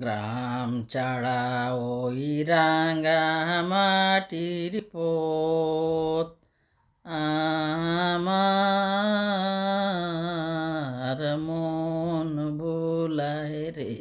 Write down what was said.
গ্রাম ছাড়া ওই রাঙা মাটির পথ আমার মন ভুলায় রে